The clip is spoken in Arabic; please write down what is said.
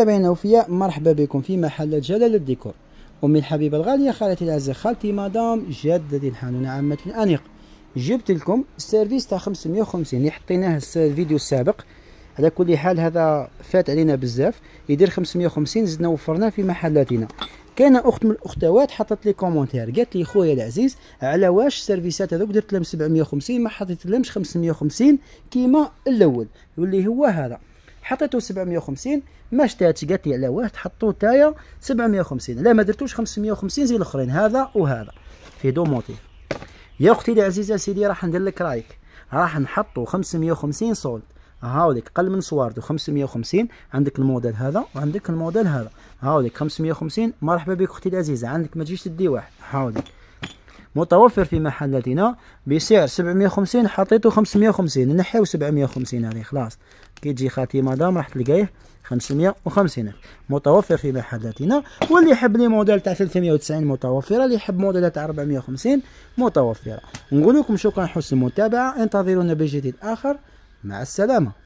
متابعينا الاوفياء مرحبا بكم في محل جلال الديكور امي الحبيبه الغاليه خالتي العزيزه خالتي مدام جدتي الحنونه عامه الانيق جبت لكم السيرفيس تاع 550 اللي حطيناه الفيديو السابق على كل حال هذا فات علينا بزاف يدير 550 زدنا وفرناه في محلاتنا كاينه اخت من الاختوات حطت لي كومونتير قالت لي خويا العزيز على واش السيرفيسات هذوك درت لهم 750 ما حطيت لهمش 550 كيما الاول واللي هو هذا حطيتو 750 ما شتاتش قالت لي على واحد حطو تايا 750 لا ما درتوش 550 زي الاخرين هذا وهذا في دو موتيف يا اختي العزيزه سيدي راح ندير لك رايك راح نحطو 550 سولد هاوليك قل من صوارده 550 عندك الموديل هذا وعندك الموديل هذا هاوليك 550 مرحبا بك اختي العزيزه عندك ما تجيش تدي واحد هاوليك متوفر في محلاتنا بسعر 750 حطيته 550 نحيو 750 هذه خلاص كي تجي خاتي مدام راح تلقايه 550 متوفر في محلاتنا واللي يحب لي موديل تاع 390 متوفره اللي يحب موديل تاع 450 متوفره نقول لكم شكرا حسن المتابعه انتظرونا بجديد اخر مع السلامه